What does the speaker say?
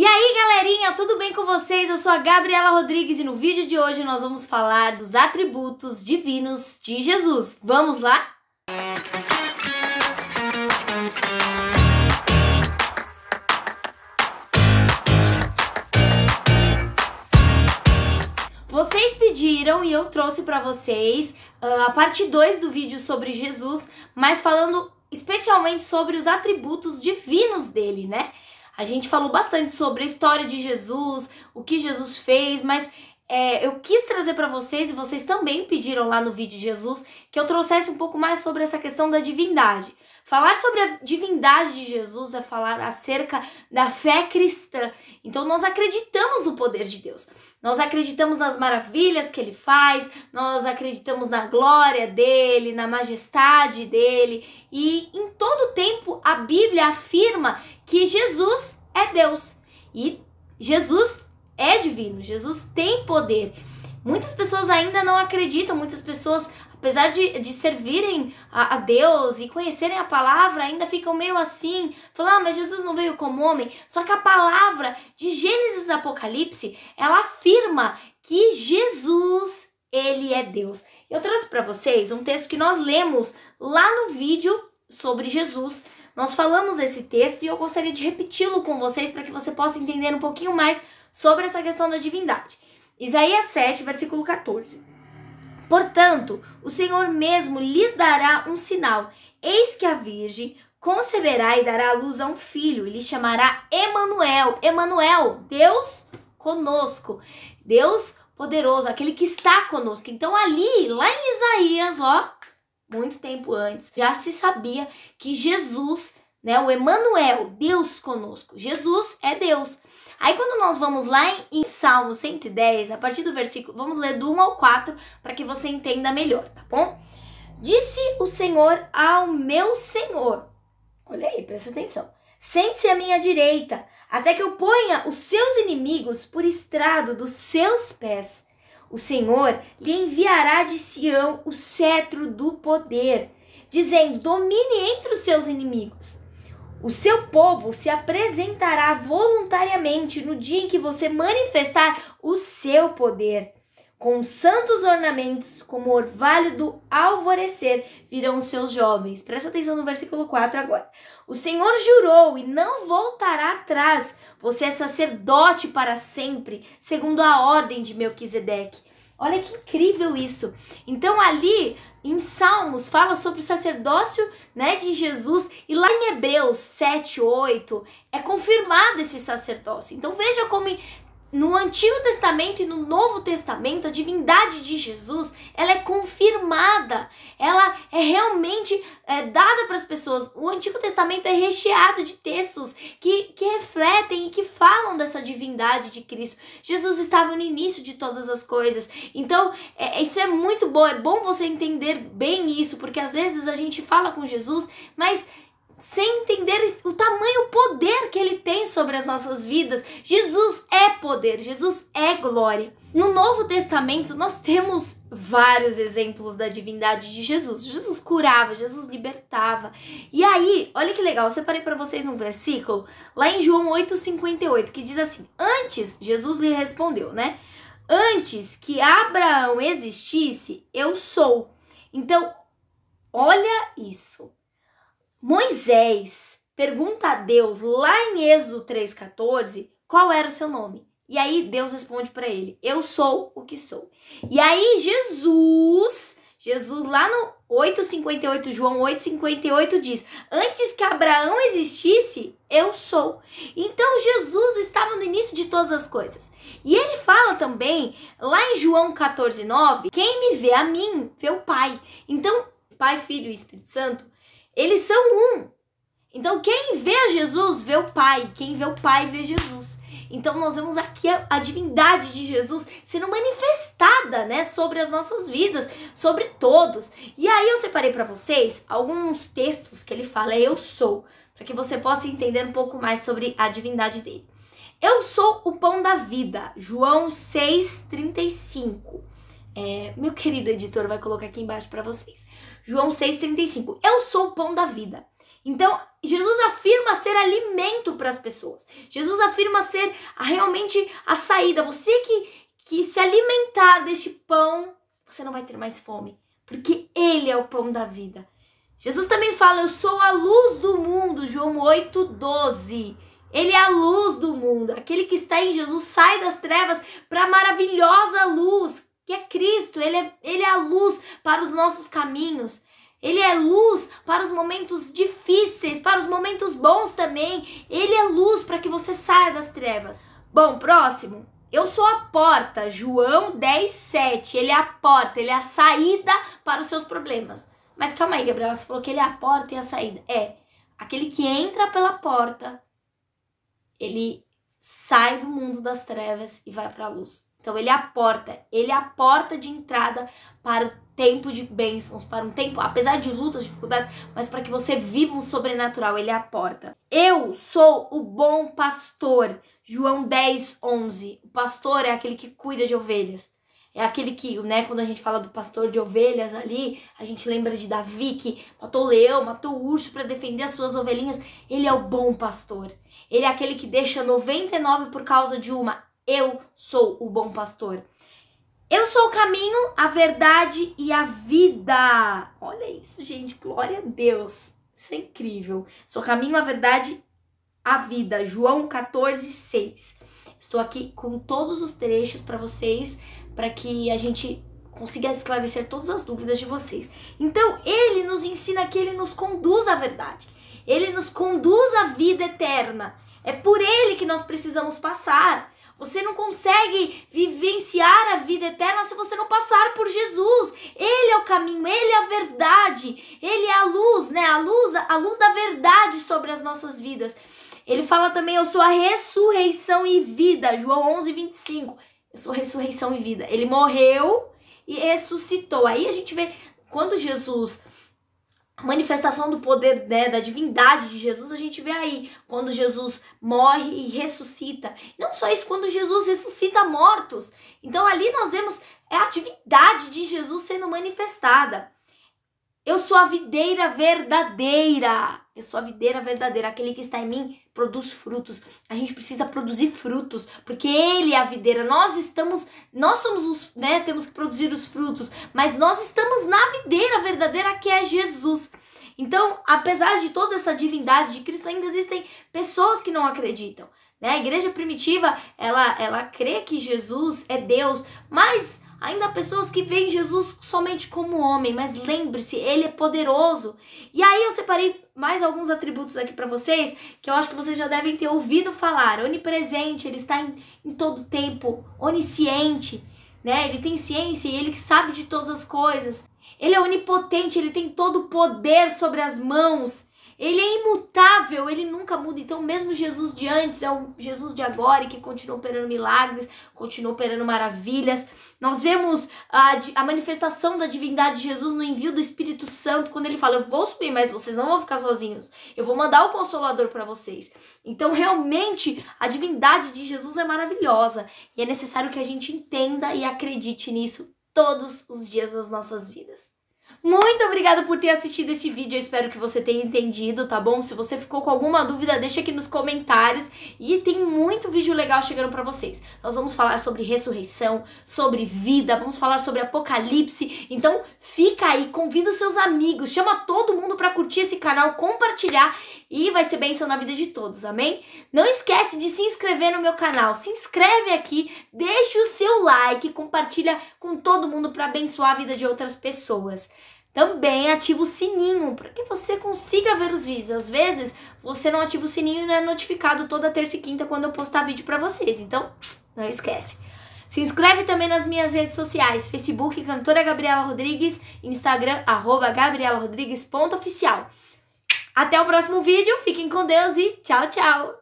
E aí, galerinha, tudo bem com vocês? Eu sou a Gabriela Rodrigues e no vídeo de hoje nós vamos falar dos atributos divinos de Jesus. Vamos lá? Vocês pediram e eu trouxe para vocês uh, a parte 2 do vídeo sobre Jesus, mas falando especialmente sobre os atributos divinos dele, né? A gente falou bastante sobre a história de Jesus, o que Jesus fez, mas é, eu quis trazer para vocês, e vocês também pediram lá no vídeo de Jesus, que eu trouxesse um pouco mais sobre essa questão da divindade. Falar sobre a divindade de Jesus é falar acerca da fé cristã. Então, nós acreditamos no poder de Deus, nós acreditamos nas maravilhas que ele faz, nós acreditamos na glória dele, na majestade dele, e em todo tempo a Bíblia afirma que Jesus é Deus. E Jesus é divino, Jesus tem poder. Muitas pessoas ainda não acreditam, muitas pessoas, apesar de, de servirem a, a Deus e conhecerem a palavra, ainda ficam meio assim, falam, ah, mas Jesus não veio como homem. Só que a palavra de Gênesis Apocalipse, ela afirma que Jesus, ele é Deus. Eu trouxe para vocês um texto que nós lemos lá no vídeo sobre Jesus. Nós falamos esse texto e eu gostaria de repeti-lo com vocês para que você possa entender um pouquinho mais sobre essa questão da divindade. Isaías 7, versículo 14. Portanto, o Senhor mesmo lhes dará um sinal. Eis que a virgem conceberá e dará à luz a um filho, e lhe chamará Emanuel. Emanuel, Deus conosco. Deus poderoso, aquele que está conosco. Então ali, lá em Isaías, ó, muito tempo antes, já se sabia que Jesus, né, o Emanuel, Deus conosco. Jesus é Deus. Aí quando nós vamos lá em Salmo 110, a partir do versículo, vamos ler do 1 ao 4 para que você entenda melhor, tá bom? Disse o Senhor ao meu Senhor. Olha aí, presta atenção. Sente-se à minha direita, até que eu ponha os seus inimigos por estrado dos seus pés. O Senhor lhe enviará de Sião o cetro do poder, dizendo: domine entre os seus inimigos. O seu povo se apresentará voluntariamente no dia em que você manifestar o seu poder. Com santos ornamentos, como orvalho do alvorecer, virão os seus jovens. Presta atenção no versículo 4 agora. O Senhor jurou e não voltará atrás. Você é sacerdote para sempre, segundo a ordem de Melquisedeque. Olha que incrível isso. Então ali em Salmos fala sobre o sacerdócio, né, de Jesus e lá em Hebreus 7, 8 é confirmado esse sacerdócio. Então veja como no Antigo Testamento e no Novo Testamento, a divindade de Jesus ela é confirmada, ela é realmente é, dada para as pessoas. O Antigo Testamento é recheado de textos que, que refletem e que falam dessa divindade de Cristo. Jesus estava no início de todas as coisas, então é, é isso é muito bom. É bom você entender bem isso, porque às vezes a gente fala com Jesus, mas sem entender o tamanho poder que ele tem sobre as nossas vidas. Jesus é poder, Jesus é glória. No Novo Testamento, nós temos vários exemplos da divindade de Jesus. Jesus curava, Jesus libertava. E aí, olha que legal, eu separei para vocês um versículo lá em João 8:58, que diz assim: "Antes Jesus lhe respondeu, né? Antes que Abraão existisse, eu sou." Então, olha isso. Moisés pergunta a Deus lá em Êxodo 3:14 qual era o seu nome. E aí Deus responde para ele: Eu sou o que sou. E aí Jesus, Jesus lá no 8:58, João 8:58 diz: Antes que Abraão existisse, eu sou. Então Jesus estava no início de todas as coisas. E ele fala também lá em João 14:9, quem me vê a mim, vê o Pai. Então, Pai, Filho e Espírito Santo eles são um. Então quem vê Jesus vê o Pai, quem vê o Pai vê Jesus. Então nós vemos aqui a, a, divindade de Jesus sendo manifestada, né, sobre as nossas vidas, sobre todos. E aí eu separei para vocês alguns textos que ele fala eu sou, para que você possa entender um pouco mais sobre a divindade dele. Eu sou o pão da vida, João 6:35. É, meu querido editor vai colocar aqui embaixo para vocês. João 6,35. Eu sou o pão da vida. Então, Jesus afirma ser alimento para as pessoas. Jesus afirma ser realmente a saída. Você que, que se alimentar deste pão, você não vai ter mais fome, porque Ele é o pão da vida. Jesus também fala: Eu sou a luz do mundo. João 8,12. Ele é a luz do mundo. Aquele que está em Jesus sai das trevas para a maravilhosa luz que é Cristo, ele é, ele é a luz para os nossos caminhos. Ele é luz para os momentos difíceis, para os momentos bons também. Ele é luz para que você saia das trevas. Bom, próximo. Eu sou a porta, João 10, 7. Ele é a porta, ele é a saída para os seus problemas. Mas calma aí, Gabriela, você falou que ele é a porta e a saída. É, aquele que entra pela porta, ele sai do mundo das trevas e vai para a luz. Então ele é a porta, ele é a porta de entrada para o tempo de bênçãos, para um tempo, apesar de lutas, dificuldades, mas para que você viva um sobrenatural, ele é a porta. Eu sou o bom pastor, João 10, 11. O pastor é aquele que cuida de ovelhas. É aquele que, né, quando a gente fala do pastor de ovelhas ali, a gente lembra de Davi que matou o leão, matou o urso para defender as suas ovelhinhas. Ele é o bom pastor. Ele é aquele que deixa 99 por causa de uma. Eu sou o bom pastor. Eu sou o caminho, a verdade e a vida. Olha isso, gente. Glória a Deus. Isso é incrível. Sou o caminho, a verdade, a vida. João 14, 6. Estou aqui com todos os trechos para vocês, para que a gente consiga esclarecer todas as dúvidas de vocês. Então, ele nos ensina que ele nos conduz à verdade. Ele nos conduz à vida eterna. É por ele que nós precisamos passar. Você não consegue vivenciar a vida eterna se você não passar por Jesus. Ele é o caminho, ele é a verdade, ele é a luz, né? A luz, a luz da verdade sobre as nossas vidas. Ele fala também: "Eu sou a ressurreição e vida", João 25. Eu sou ressurreição e vida. Ele morreu e ressuscitou. Aí a gente vê quando Jesus manifestação do poder, né, da divindade de Jesus, a gente vê aí, quando Jesus morre e ressuscita. Não só isso, quando Jesus ressuscita mortos. Então ali nós vemos é a divindade de Jesus sendo manifestada. Eu sou a videira verdadeira. Eu sou a videira verdadeira. Aquele que está em mim produz frutos. A gente precisa produzir frutos, porque ele é a videira. Nós estamos, nós somos os, né, temos que produzir os frutos, mas nós estamos na videira verdadeira que é Jesus. Então, apesar de toda essa divindade de Cristo, ainda existem pessoas que não acreditam. Né? A igreja primitiva, ela, ela crê que Jesus é Deus, mas Ainda há pessoas que veem Jesus somente como homem, mas lembre-se, ele é poderoso. E aí eu separei mais alguns atributos aqui para vocês que eu acho que vocês já devem ter ouvido falar. Onipresente, ele está em, em todo tempo, onisciente, né? Ele tem ciência e ele sabe de todas as coisas. Ele é onipotente, ele tem todo o poder sobre as mãos ele é imutável, ele nunca muda. Então, mesmo Jesus de antes é o Jesus de agora e que continua operando milagres, continua operando maravilhas. Nós vemos a, a manifestação da divindade de Jesus no envio do Espírito Santo, quando ele fala: Eu vou subir, mas vocês não vão ficar sozinhos. Eu vou mandar o Consolador para vocês. Então, realmente, a divindade de Jesus é maravilhosa e é necessário que a gente entenda e acredite nisso todos os dias das nossas vidas. Muito obrigada por ter assistido esse vídeo, eu espero que você tenha entendido, tá bom? Se você ficou com alguma dúvida, deixa aqui nos comentários e tem muito vídeo legal chegando para vocês. Nós vamos falar sobre ressurreição, sobre vida, vamos falar sobre apocalipse. Então, fica aí, convida os seus amigos, chama todo mundo para curtir esse canal, compartilhar e vai ser bênção na vida de todos, amém? Não esquece de se inscrever no meu canal, se inscreve aqui, deixa o seu like, compartilha com todo mundo para abençoar a vida de outras pessoas. Também ativa o sininho para que você consiga ver os vídeos. Às vezes você não ativa o sininho e não é notificado toda terça e quinta quando eu postar vídeo para vocês. Então, não esquece. Se inscreve também nas minhas redes sociais: Facebook Cantora Gabriela Rodrigues, Instagram arroba gabrielarodrigues.oficial. Até o próximo vídeo, fiquem com Deus e tchau, tchau!